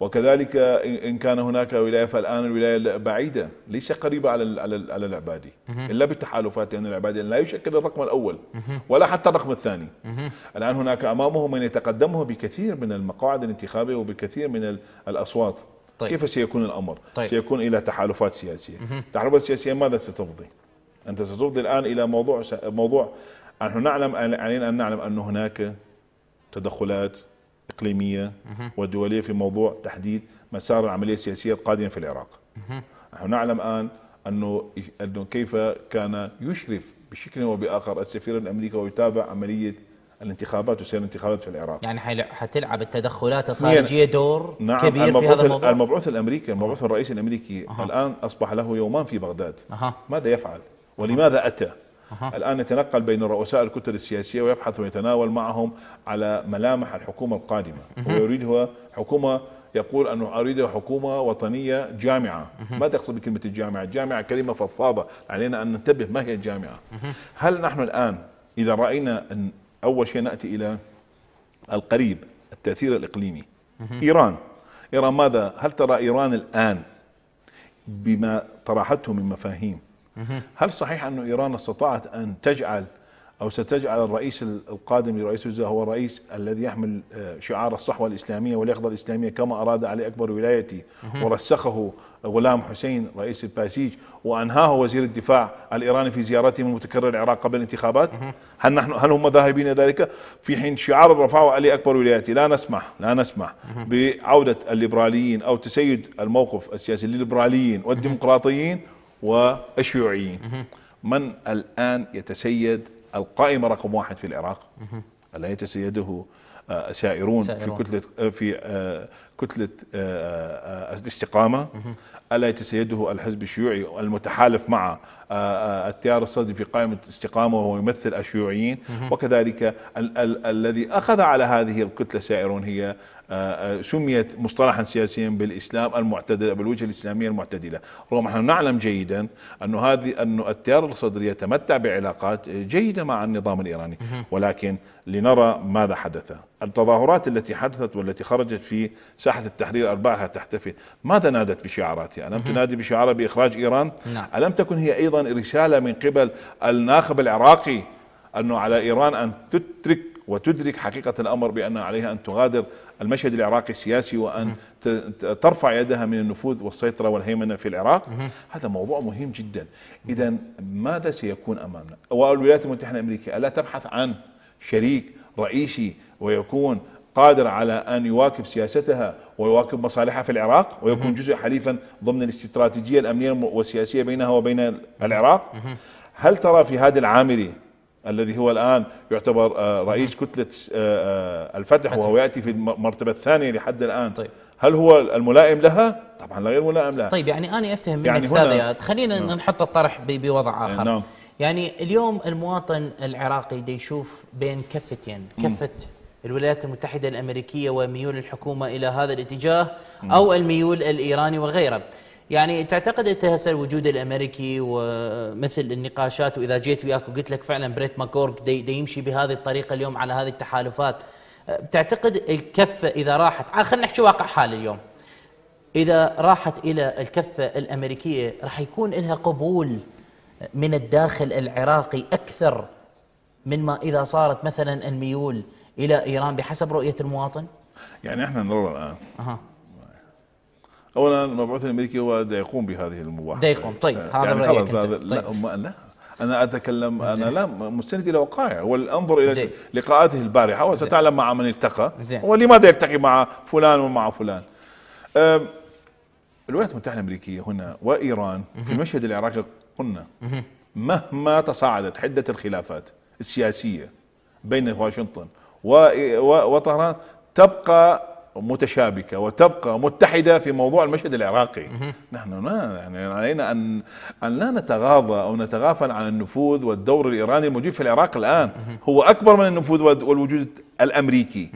وكذلك ان كان هناك ولايه فالان الولايه بعيده ليس قريبه على على العبادي الا بالتحالفات لان العبادي لا يشكل الرقم الاول ولا حتى الرقم الثاني الان هناك امامه من يتقدمه بكثير من المقاعد الانتخابيه وبكثير من الاصوات طيب. كيف سيكون الامر؟ طيب. سيكون الى تحالفات سياسيه، تحالفات سياسيه ماذا ستفضي؟ انت ستفضي الان الى موضوع موضوع نحن نعلم علينا ان نعلم ان هناك تدخلات إقليمية ودولية في موضوع تحديد مسار العملية السياسية القادمة في العراق نحن نعلم الآن أنه, أنه كيف كان يشرف بشكل أو بآخر السفير الأمريكي ويتابع عملية الانتخابات وسير الانتخابات في العراق يعني حتلعب التدخلات الخارجيه دور نعم كبير المبعوث في هذا الموضوع المبعوث الامريكي المبعوث الرئيسي الامريكي أه. الان اصبح له يومان في بغداد أه. ماذا يفعل ولماذا اتى أه. الآن يتنقل بين رؤساء الكتل السياسية ويبحث ويتناول معهم على ملامح الحكومة القادمة هو حكومة يقول أنه أريد حكومة وطنية جامعة ما تقصد بكلمة الجامعة الجامعة كلمة فضفاضة علينا أن ننتبه ما هي الجامعة هل نحن الآن إذا رأينا أن أول شيء نأتي إلى القريب التأثير الإقليمي إيران إيران ماذا هل ترى إيران الآن بما طرحته من مفاهيم هل صحيح أن إيران استطاعت أن تجعل أو ستجعل الرئيس القادم لرئيس الوزراء هو الرئيس الذي يحمل آه، شعار الصحوة الإسلامية واليقظة الإسلامية كما أراد علي أكبر ولايتي ورسخه غلام حسين رئيس الباسيج وأنهاه وزير الدفاع الإيراني في زيارته المتكررة العراق قبل الانتخابات هل, نحن هل هم ذاهبين ذلك في حين شعار الرفاع علي أكبر ولايتي لا نسمح لا نسمح بعودة الليبراليين أو تسيد الموقف السياسي للليبراليين والديمقراطيين والشيوعيين من الآن يتسيد القائمة رقم واحد في العراق ألا يتسيده آه، سائرون, في كتلة آه، في آه، كتلة الاستقامة ألا يتسيده الحزب الشيوعي المتحالف مع التيار الصدري في قائمة الاستقامة وهو يمثل الشيوعيين وكذلك ال ال الذي أخذ على هذه الكتلة سائرون هي سميت مصطلحا سياسيا بالاسلام المعتدل بالوجهه الاسلاميه المعتدله، رغم نحن نعلم جيدا انه هذه انه التيار الصدري يتمتع بعلاقات جيده مع النظام الايراني، ولكن لنرى ماذا حدث. التظاهرات التي حدثت والتي خرجت في ساحه التحرير ارباعها تحتفل، ماذا نادت بشعاراتها؟ الم تنادي بشعارها باخراج ايران؟ نعم. الم تكن هي ايضا رساله من قبل الناخب العراقي انه على ايران ان تترك وتدرك حقيقة الأمر بأن عليها أن تغادر المشهد العراقي السياسي وأن ترفع يدها من النفوذ والسيطرة والهيمنة في العراق هذا موضوع مهم جدا إذا ماذا سيكون أمامنا والولايات المتحدة الأمريكية ألا تبحث عن شريك رئيسي ويكون قادر على أن يواكب سياستها ويواكب مصالحها في العراق ويكون جزء حليفا ضمن الاستراتيجية الأمنية والسياسية بينها وبين العراق هل ترى في هذا العامري الذي هو الآن يعتبر آه، رئيس نعم. كتلة آه، آه، الفتح وهو يأتي في المرتبة الثانية لحد الآن طيب. هل هو الملائم لها؟ طبعا غير ملائم لها طيب يعني أنا أفتهم منك يعني ساديات خلينا نعم. نحط الطرح بوضع إيه، آخر نعم. يعني اليوم المواطن العراقي دي يشوف بين كفتين كفة الولايات المتحدة الأمريكية وميول الحكومة إلى هذا الاتجاه أو الميول الإيراني وغيره يعني تعتقد انت هسه الوجود الامريكي ومثل النقاشات واذا جيت وياك وقلت لك فعلا بريت ماكورك دي, دي يمشي بهذه الطريقه اليوم على هذه التحالفات تعتقد الكفه اذا راحت آه، خلينا نحكي واقع حال اليوم اذا راحت الى الكفه الامريكيه راح يكون لها قبول من الداخل العراقي اكثر من ما اذا صارت مثلا الميول الى ايران بحسب رؤيه المواطن؟ يعني احنا نرى الان أه. اولا المبعوث الامريكي هو دا يقوم بهذه المباحثه دا يقوم طيب هذا يعني خلاص هذا طيب. لا ما لا انا اتكلم زي. انا لا مستند الى وقائع والانظر الى زي. لقاءاته البارحه وستعلم مع من التقى ولماذا يلتقي مع فلان ومع فلان الولايات المتحده الامريكيه هنا وايران في المشهد العراقي قلنا مهما تصاعدت حده الخلافات السياسيه بين واشنطن وطهران تبقى متشابكة وتبقى متحدة في موضوع المشهد العراقي نحن لا يعني علينا أن, أن لا نتغاضى أو نتغافل عن النفوذ والدور الإيراني الموجود في العراق الآن هو أكبر من النفوذ والوجود الأمريكي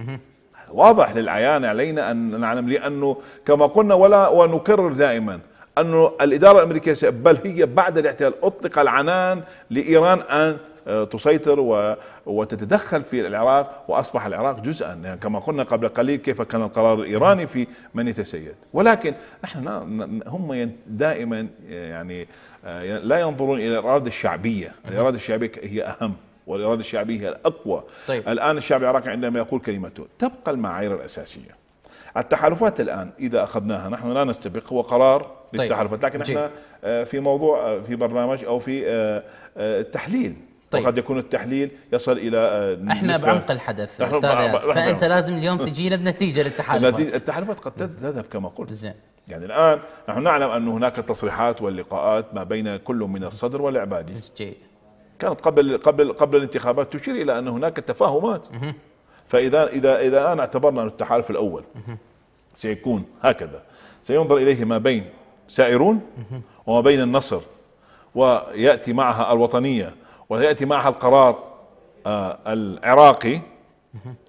واضح للعيان علينا أن نعلم لأنه كما قلنا ولا ونكرر دائما انه الإدارة الأمريكية بل هي بعد الاحتلال أطلق العنان لإيران أن آه، تسيطر وتتدخل في العراق وأصبح العراق جزءا يعني كما قلنا قبل قليل كيف كان القرار الإيراني في من يتسيد ولكن احنا هم دائما يعني آه، لا ينظرون إلى الإرادة الشعبية الإرادة الشعبية هي أهم والإرادة الشعبية هي الأقوى طيب. الآن الشعب العراقي عندما يقول كلمته تبقى المعايير الأساسية التحالفات الآن إذا أخذناها نحن لا نستبق هو قرار طيب. للتحالفات طيب. لكن احنا آه، في موضوع في برنامج أو في التحليل طيب. وقد يكون التحليل يصل الى آه، احنا بعمق الحدث استاذ فانت لازم اليوم تجينا بنتيجه للتحالفات التحالفات قد تذهب كما قلت زين يعني الان نحن نعلم ان هناك تصريحات واللقاءات ما بين كل من الصدر والعبادي جيد كانت قبل قبل قبل الانتخابات تشير الى ان هناك تفاهمات فاذا اذا اذا الان اعتبرنا ان التحالف الاول سيكون هكذا سينظر اليه ما بين سائرون وما بين النصر وياتي معها الوطنيه ويأتي معها القرار آه، العراقي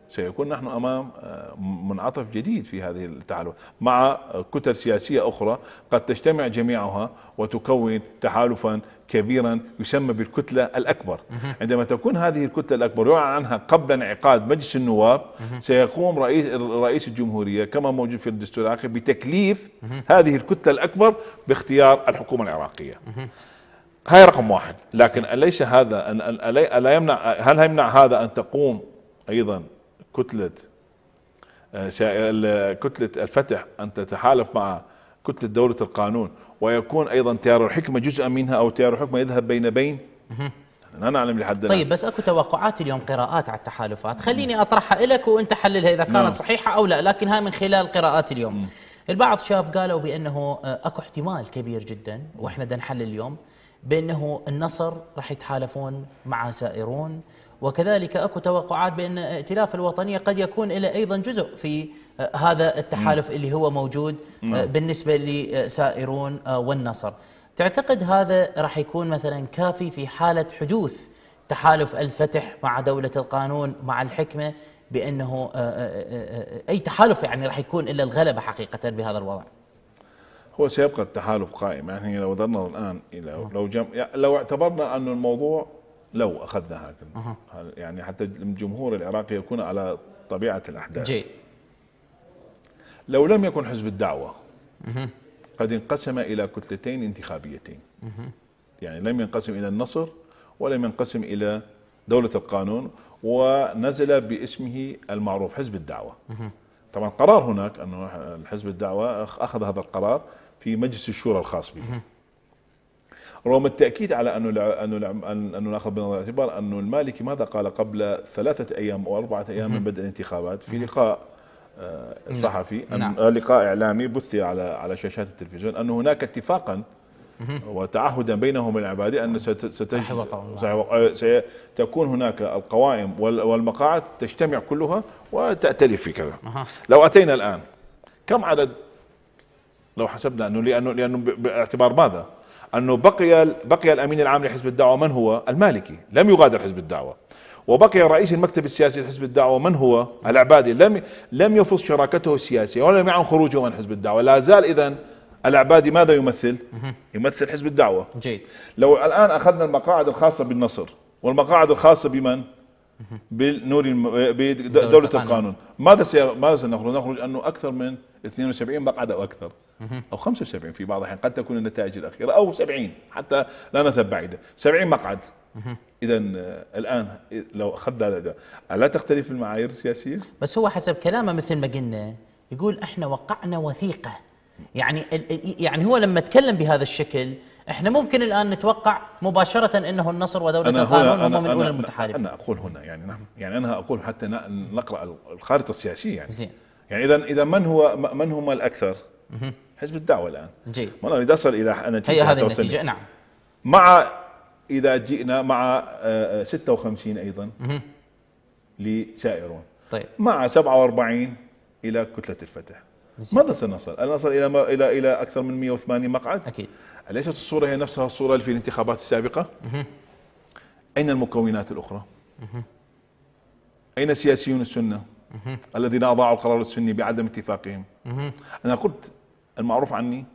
سيكون نحن امام آه، منعطف جديد في هذه التحالف مع كتل سياسيه اخرى قد تجتمع جميعها وتكون تحالفا كبيرا يسمى بالكتله الاكبر عندما تكون هذه الكتله الاكبر يعلن عنها قبل انعقاد مجلس النواب سيقوم رئيس رئيس الجمهوريه كما موجود في الدستور العراقي بتكليف هذه الكتله الاكبر باختيار الحكومه العراقيه هاي رقم واحد لكن أليس هذا ألا يمنع هل يمنع هذا أن تقوم أيضا كتلة آه، كتلة الفتح أن تتحالف مع كتلة دولة القانون ويكون أيضا تيار الحكمة جزءا منها أو تيار الحكمة يذهب بين بين لا نعلم لحد طيب بس اكو توقعات اليوم قراءات على التحالفات خليني اطرحها لك وانت حللها اذا كانت نعم. صحيحه او لا لكن هاي من خلال قراءات اليوم البعض شاف قالوا بانه آه، اكو احتمال كبير جدا واحنا بدنا نحلل اليوم بانه النصر راح يتحالفون مع سائرون وكذلك اكو توقعات بان ائتلاف الوطنيه قد يكون له ايضا جزء في آه، هذا التحالف م. اللي هو موجود آه، م. نعم. بالنسبه لسائرون آه، والنصر. تعتقد هذا راح يكون مثلا كافي في حاله حدوث تحالف الفتح مع دوله القانون مع الحكمه بانه اي تحالف يعني راح يكون الا الغلبه حقيقه بهذا الوضع. هو سيبقى التحالف قائم يعني لو نظرنا الان الى لو جم... لو اعتبرنا ان الموضوع لو اخذنا هكذا يعني حتى الجمهور العراقي يكون على طبيعه الاحداث جي. لو لم يكن حزب الدعوه قد انقسم الى كتلتين انتخابيتين يعني لم ينقسم الى النصر ولم ينقسم الى دوله القانون ونزل باسمه المعروف حزب الدعوه طبعا قرار هناك انه حزب الدعوه اخذ هذا القرار في مجلس الشورى الخاص به رغم التاكيد على انه لع... انه لع... انه ناخذ بنظر الاعتبار انه المالكي ماذا قال قبل ثلاثه ايام او اربعه ايام من بدء الانتخابات في لقاء آه، نعم. صحفي نعم. آه، لقاء اعلامي بث على على شاشات التلفزيون انه هناك اتفاقا وتعهدا بينهم العبادي ان ستج... آه، ستكون هناك القوائم والمقاعد تجتمع كلها وتأتلف في كذا لو اتينا الان كم عدد لو حسبنا انه لانه لانه باعتبار ماذا؟ انه بقي بقي الامين العام لحزب الدعوه من هو؟ المالكي، لم يغادر حزب الدعوه. وبقي رئيس المكتب السياسي لحزب الدعوه من هو؟ العبادي، لم لم يفص شراكته السياسيه ولم يعن خروجه من حزب الدعوه، لا زال اذا العبادي ماذا يمثل؟ يمثل حزب الدعوه. جيد. لو الان اخذنا المقاعد الخاصه بالنصر والمقاعد الخاصه بمن؟ بنور بدوله القانون. ماذا ماذا سنخرج؟ نخرج انه اكثر من 72 مقعد او اكثر. او 75 في بعض الاحيان قد تكون النتائج الاخيره او 70 حتى لا نذهب بعيدا 70 مقعد اذا الان لو اخذنا هذا الا تختلف المعايير السياسيه؟ بس هو حسب كلامه مثل ما قلنا يقول احنا وقعنا وثيقه يعني يعني هو لما تكلم بهذا الشكل احنا ممكن الان نتوقع مباشره انه النصر ودوله القانون هم من أنا المتحالفين انا اقول هنا يعني نعم يعني انا اقول حتى نقرا الخارطه السياسيه يعني زين يعني اذا اذا من هو من هم الاكثر؟ حزب الدعوه الان جيد والله اذا اصل الى نتيجه هي هذه النتيجه نعم مع اذا جئنا مع 56 آه، آه، ايضا لسائرون طيب مع 47 الى كتله الفتح ماذا سنصل؟ ألا نصل إلى إلى إلى أكثر من 180 مقعد؟ أكيد أليست الصورة هي نفسها الصورة في الانتخابات السابقة؟ مه. أين المكونات الأخرى؟ مه. أين سياسيون السنة؟ مه. الذين أضاعوا القرار السني بعدم اتفاقهم؟ أنا قلت المعروف عني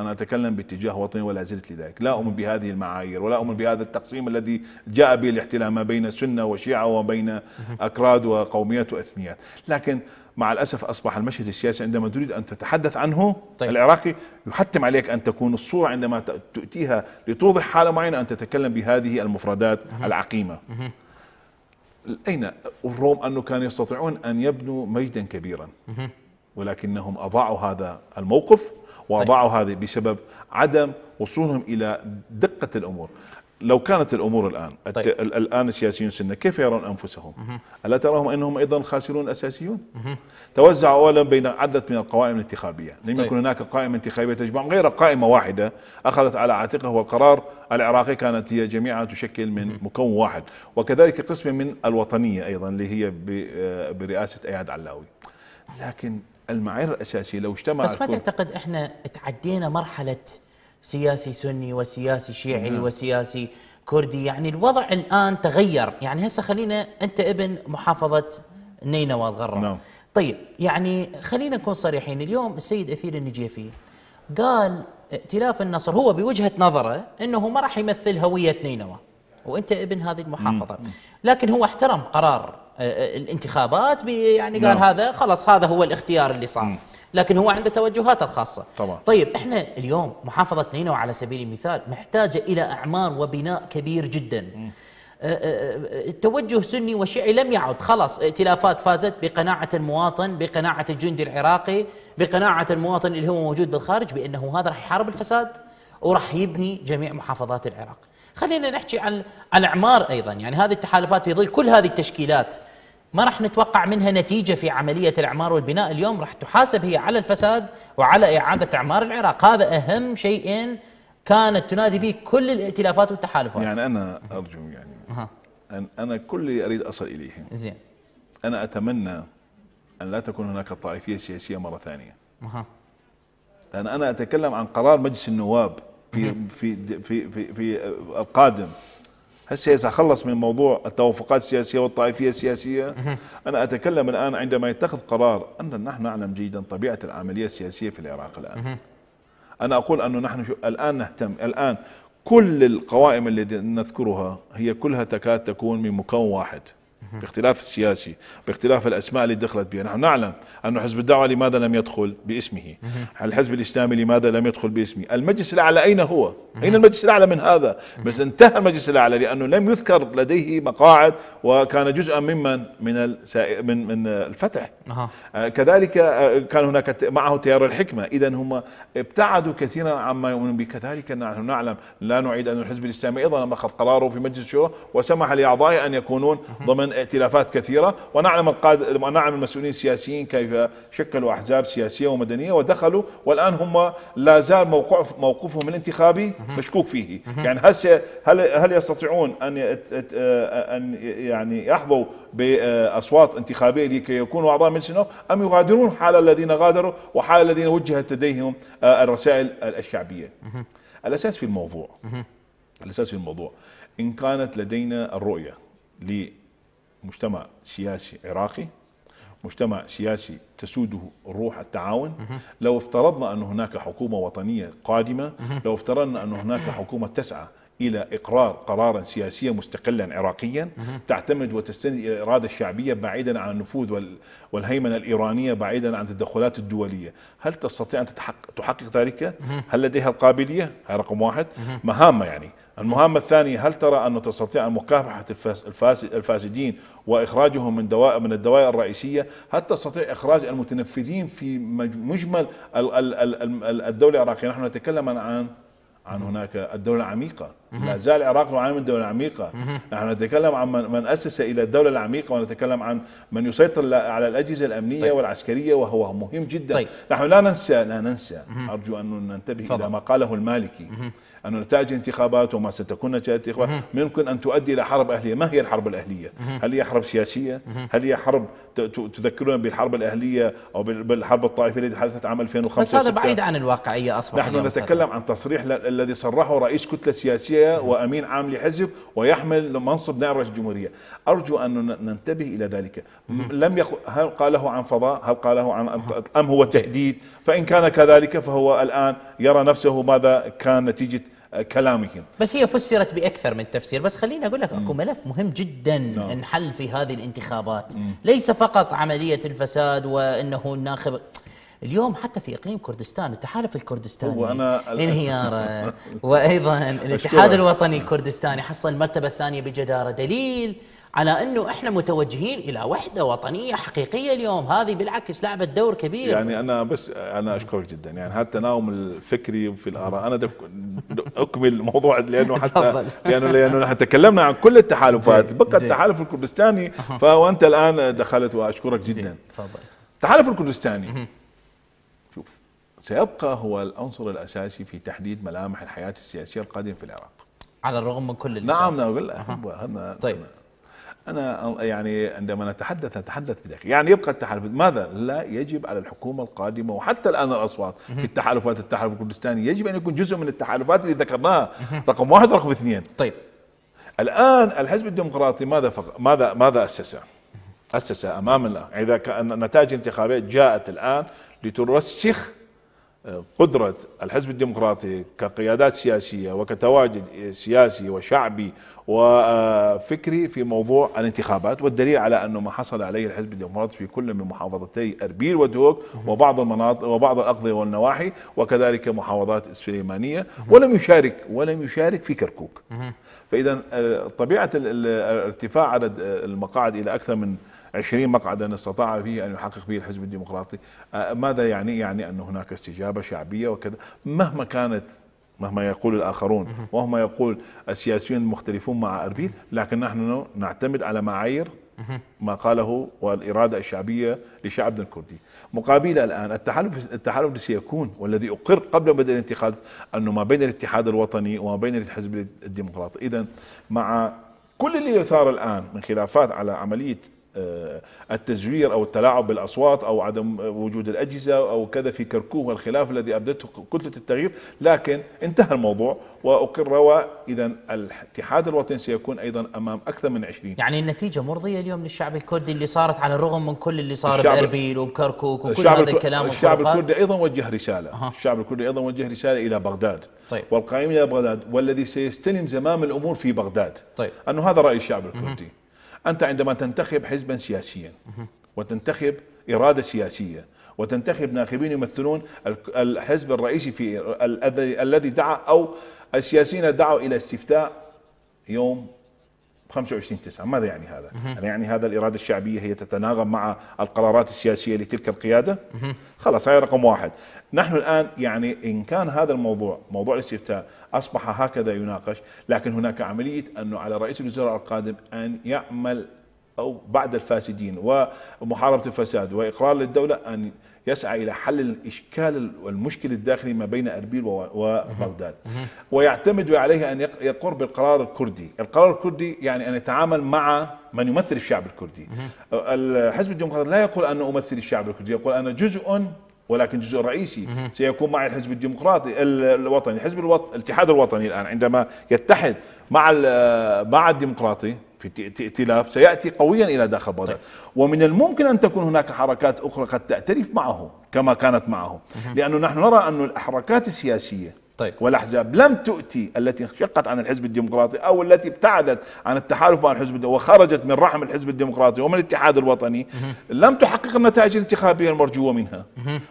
أنا أتكلم باتجاه وطني ولا زلت لذلك لا أؤمن بهذه المعايير ولا أؤمن بهذا التقسيم الذي جاء به الاحتلال ما بين سنة وشيعة وبين أكراد وقوميات وأثنيات لكن مع الأسف أصبح المشهد السياسي عندما تريد أن تتحدث عنه طيب. العراقي يحتم عليك أن تكون الصورة عندما تؤتيها لتوضح حالة معينة أن تتكلم بهذه المفردات العقيمة أين الروم أنه كانوا يستطيعون أن يبنوا مجدا كبيرا ولكنهم أضاعوا هذا الموقف وأضاعوا طيب. هذه بسبب عدم وصولهم إلى دقة الأمور لو كانت الأمور الآن طيب. الآن السياسيون سنة كيف يرون أنفسهم مه. ألا تراهم أنهم أيضا خاسرون أساسيون توزع توزعوا أولا بين عدة من القوائم الانتخابية لم طيب. يكن هناك قائمة انتخابية تجمع غير قائمة واحدة أخذت على عاتقه والقرار العراقي كانت هي جميعها تشكل من مه. مكون واحد وكذلك قسم من الوطنية أيضا اللي هي آه، برئاسة أياد علاوي لكن المعايير الاساسيه لو اجتمع بس ما تعتقد احنا تعدينا مرحله سياسي سني وسياسي شيعي نعم. وسياسي كردي يعني الوضع الان تغير يعني هسه خلينا انت ابن محافظه نينوى الغره نعم. طيب يعني خلينا نكون صريحين اليوم السيد اثير النجيفي قال ائتلاف النصر هو بوجهه نظره انه ما راح يمثل هويه نينوى وانت ابن هذه المحافظه نعم. لكن هو احترم قرار آه، الانتخابات يعني قال نعم. هذا خلص هذا هو الاختيار اللي صار لكن هو عنده توجهاته الخاصه طبعا. طيب احنا اليوم محافظه نينوى على سبيل المثال محتاجه الى اعمار وبناء كبير جدا آه، آه، التوجه سني وشيعي لم يعد خلص ائتلافات فازت بقناعة المواطن بقناعة الجندي العراقي بقناعة المواطن اللي هو موجود بالخارج بأنه هذا راح يحارب الفساد وراح يبني جميع محافظات العراق خلينا نحكي عن الاعمار ايضا يعني هذه التحالفات في ظل كل هذه التشكيلات ما راح نتوقع منها نتيجه في عمليه الاعمار والبناء اليوم راح تحاسب هي على الفساد وعلى اعاده اعمار العراق هذا اهم شيئين كانت تنادي به كل الائتلافات والتحالفات يعني انا ارجو يعني أن انا كل اللي اريد اصل اليه زين انا اتمنى ان لا تكون هناك طائفيه سياسيه مره ثانيه لان انا اتكلم عن قرار مجلس النواب في في في في, في القادم هسه اذا خلص من موضوع التوافقات السياسيه والطائفيه السياسيه انا اتكلم الان عندما يتخذ قرار ان نحن نعلم جيدا طبيعه العمليه السياسيه في العراق الان انا اقول انه نحن الان نهتم الان كل القوائم التي نذكرها هي كلها تكاد تكون من مكون واحد باختلاف السياسي باختلاف الأسماء اللي دخلت بها نحن نعلم أن حزب الدعوة لماذا لم يدخل باسمه الحزب الإسلامي لماذا لم يدخل باسمه المجلس الأعلى أين هو أين المجلس الأعلى من هذا بس انتهى المجلس الأعلى لأنه لم يذكر لديه مقاعد وكان جزءا ممن من من من الفتح آه، كذلك آه، كان هناك معه تيار الحكمة إذا هم ابتعدوا كثيرا عما يؤمنون به كذلك نحن نعلم لا نعيد أن الحزب الإسلامي أيضا لما أخذ قراره في مجلس الشورى وسمح لأعضائه أن يكونون ضمن ائتلافات كثيره ونعلم القاد ونعلم المسؤولين السياسيين كيف شكلوا احزاب سياسيه ومدنيه ودخلوا والان هم لا زال موقف موقفهم الانتخابي مشكوك فيه يعني هل هل هل يستطيعون ان ان يعني يحظوا باصوات انتخابيه لكي يكونوا اعضاء مجلس النواب ام يغادرون حال الذين غادروا وحال الذين وجهت لديهم آه، الرسائل الشعبيه الاساس في الموضوع الاساس في الموضوع ان كانت لدينا الرؤيه مجتمع سياسي عراقي مجتمع سياسي تسوده روح التعاون لو افترضنا أن هناك حكومة وطنية قادمة لو افترضنا أن هناك حكومة تسعى إلى إقرار قرارا سياسيا مستقلا عراقيا تعتمد وتستند إلى الإرادة الشعبية بعيدا عن النفوذ والهيمنة الإيرانية بعيدا عن التدخلات الدولية هل تستطيع أن تحقق ذلك؟ هل لديها القابلية؟ هذا رقم واحد مهامة يعني المهمة الثانية هل ترى أنه تستطيع مكافحة الفاسدين وإخراجهم من دوائر من الدوائر الرئيسية هل تستطيع إخراج المتنفذين في مجمل الدولة العراقية نحن نتكلم عن عن هناك الدولة العميقة لا زال العراق يعاني من دولة عميقة نحن نتكلم عن من أسس إلى الدولة العميقة ونتكلم عن من يسيطر على الأجهزة الأمنية طيب. والعسكرية وهو مهم جدا طيب. نحن لا ننسى لا ننسى أرجو أن ننتبه فضل. إلى ما قاله المالكي أن نتائج انتخابات وما ستكون نتائج انتخابات يمكن أن تؤدي إلى حرب أهلية ما هي الحرب الأهلية هل هي حرب سياسية هل هي حرب تذكرون بالحرب الأهلية أو بالحرب الطائفية التي حدثت عام 2005 بس هذا بعيد عن الواقعية أصبح نحن نتكلم عن تصريح الذي صرحه رئيس كتلة سياسية وأمين عام لحزب ويحمل منصب نائب رئيس الجمهورية أرجو أن ننتبه إلى ذلك لم يخ... هل قاله عن فضاء هل قاله عن أم هو تهديد فإن كان كذلك فهو الآن يرى نفسه ماذا كان نتيجة كلامهم بس هي فسرت باكثر من تفسير بس خليني اقول لك اكو ملف مهم جدا نعم. انحل في هذه الانتخابات مم. ليس فقط عمليه الفساد وانه الناخب اليوم حتى في اقليم كردستان التحالف الكردستاني وأنا انهياره وايضا الاتحاد الوطني الكردستاني حصل المرتبه الثانيه بجداره دليل على انه احنا متوجهين الى وحده وطنيه حقيقيه اليوم هذه بالعكس لعبت دور كبير يعني انا بس انا اشكرك جدا يعني هذا التناغم الفكري في الاراء انا اكمل الموضوع لانه حتى لانه لانه حتى تكلمنا عن كل التحالفات بقى التحالف الكردستاني فانت الان دخلت واشكرك جدا تفضل التحالف الكردستاني شوف سيبقى هو العنصر الاساسي في تحديد ملامح الحياه السياسيه القادمه في العراق على الرغم من كل اللي نعم نعم هذا طيب أنا يعني عندما نتحدث نتحدث بداخل يعني يبقى التحالف ماذا لا يجب على الحكومة القادمة وحتى الآن الأصوات في التحالفات التحالف الكردستاني يجب أن يكون جزء من التحالفات اللي ذكرناها رقم واحد ورقم اثنين طيب الآن الحزب الديمقراطي ماذا فق... ماذا ماذا أسسه؟ أسسه امامنا إذا كان نتائج انتخابات جاءت الآن لترسخ قدرة الحزب الديمقراطي كقيادات سياسية وكتواجد سياسي وشعبي وفكري في موضوع الانتخابات والدليل على أنه ما حصل عليه الحزب الديمقراطي في كل من محافظتي أربيل ودوك وبعض المناطق وبعض الأقضية والنواحي وكذلك محافظات السليمانية ولم يشارك ولم يشارك في كركوك فإذا آه، طبيعة ارتفاع عدد آه، المقاعد إلى أكثر من 20 مقعدا استطاع فيه أن يحقق فيه الحزب الديمقراطي أه، ماذا يعني؟ يعني أن هناك استجابة شعبية وكذا مهما كانت مهما يقول الآخرون وهما يقول السياسيون المختلفون مع أربيل لكن نحن نعتمد على معايير ما قاله والإرادة الشعبية لشعبنا الكردي مقابل الآن التحالف التحالف سيكون والذي أقر قبل بدء الانتخابات أنه ما بين الاتحاد الوطني وما بين الحزب الديمقراطي إذا مع كل اللي يثار الآن من خلافات على عملية آه، التزوير أو التلاعب بالأصوات أو عدم وجود الأجهزة أو كذا في كركوك والخلاف الذي أبدته كتلة التغيير لكن انتهى الموضوع وأقر وإذا الاتحاد الوطني سيكون أيضا أمام أكثر من 20 يعني النتيجة مرضية اليوم للشعب الكردي اللي صارت على الرغم من كل اللي صار بأربيل وبكركوك وكل هذا الكلام الشعب الكردي أيضا وجه رسالة أه. الشعب الكردي أيضا وجه رسالة إلى بغداد طيب. والقائمين إلى بغداد والذي سيستلم زمام الأمور في بغداد طيب. أنه هذا رأي الشعب الكردي مه. أنت عندما تنتخب حزبا سياسيا وتنتخب إرادة سياسية وتنتخب ناخبين يمثلون الحزب الرئيسي في الذي دعا أو السياسيين دعوا إلى استفتاء يوم 25 9 ماذا يعني هذا؟ هل يعني, يعني هذا الإرادة الشعبية هي تتناغم مع القرارات السياسية لتلك القيادة؟ خلاص هاي رقم واحد نحن الآن يعني إن كان هذا الموضوع موضوع الاستفتاء أصبح هكذا يناقش لكن هناك عملية أنه على رئيس الوزراء القادم أن يعمل أو بعد الفاسدين ومحاربة الفساد وإقرار للدولة أن يسعى إلى حل الإشكال والمشكل الداخلي ما بين أربيل وبغداد ويعتمد عليه أن يقر بالقرار الكردي القرار الكردي يعني أن يتعامل مع من يمثل الشعب الكردي أه، الحزب الديمقراطي لا يقول أن أمثل الشعب الكردي يقول أنا جزء ولكن جزء رئيسي سيكون مع الحزب الديمقراطي الوطني الحزب الوط... الاتحاد الوطني الان عندما يتحد مع مع الديمقراطي في ائتلاف سيأتي قويا إلى داخل بغداد طيب. ومن الممكن أن تكون هناك حركات أخرى قد تأتلف معه كما كانت معه لأنه نحن نرى أن الحركات السياسية طيب. والاحزاب لم تؤتي التي انشقت عن الحزب الديمقراطي او التي ابتعدت عن التحالف مع الحزب وخرجت من رحم الحزب الديمقراطي ومن الاتحاد الوطني لم تحقق النتائج الانتخابيه المرجوه منها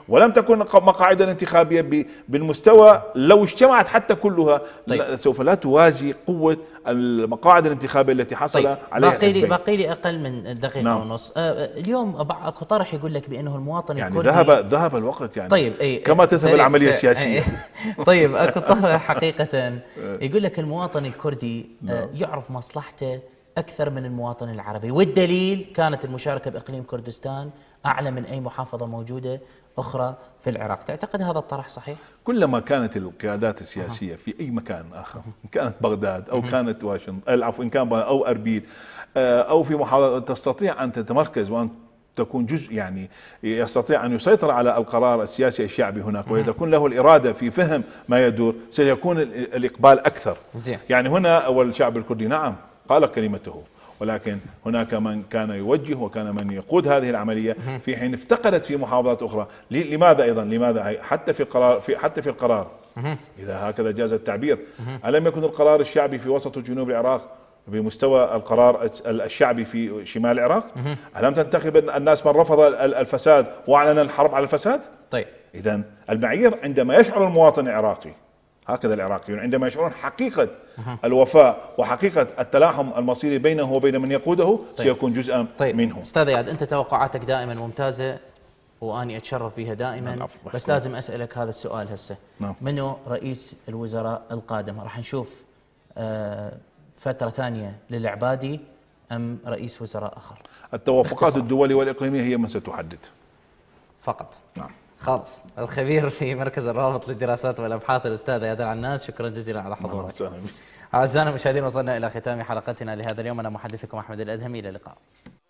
ولم تكن مقاعد الانتخابيه بالمستوى لو اجتمعت حتى كلها طيب. سوف لا توازي قوه المقاعد الانتخابيه التي حصل طيب عليها باقي لي باقي لي اقل من دقيقه نعم. ونص آه اليوم اكو طرح يقول لك بانه المواطن يعني الكردي ذهب ذهب الوقت يعني طيب أي كما تذهب العمليه السياسيه طيب اكو طرح حقيقه يقول لك المواطن الكردي آه نعم. يعرف مصلحته اكثر من المواطن العربي والدليل كانت المشاركه باقليم كردستان اعلى من اي محافظه موجوده أخرى في العراق تعتقد هذا الطرح صحيح؟ كلما كانت القيادات السياسية في أي مكان آخر إن كانت بغداد أو كانت واشنطن آه، عفوا إن كان أو أربيل آه، أو في محافظة تستطيع أن تتمركز وأن تكون جزء يعني يستطيع ان يسيطر على القرار السياسي الشعبي هناك ويكون له الاراده في فهم ما يدور سيكون الاقبال اكثر زي. يعني هنا والشعب الكردي نعم قال كلمته ولكن هناك من كان يوجه وكان من يقود هذه العملية في حين افتقدت في محافظات أخرى لماذا أيضا لماذا حتى في القرار في حتى في القرار إذا هكذا جاز التعبير ألم يكن القرار الشعبي في وسط وجنوب العراق بمستوى القرار الشعبي في شمال العراق ألم تنتخب الناس من رفض الفساد وأعلن الحرب على الفساد طيب إذا المعايير عندما يشعر المواطن العراقي هكذا العراقيون عندما يشعرون حقيقة الوفاء وحقيقة التلاحم المصيري بينه وبين من يقوده طيب. سيكون جزءا طيب. منه أستاذ ياد أنت توقعاتك دائما ممتازة وأني أتشرف بها دائما نعم، بس لازم أسألك هذا السؤال هسه نعم. منو رئيس الوزراء القادم راح نشوف آه، فترة ثانية للعبادي أم رئيس وزراء آخر التوافقات الدولية والإقليمية هي من ستحدد فقط نعم خالص الخبير في مركز الرابط للدراسات والابحاث الاستاذ اياد العناس شكرا جزيلا على حضورك نعم، اعزائنا المشاهدين وصلنا الى ختام حلقتنا لهذا اليوم انا محدثكم احمد الادهمي الى اللقاء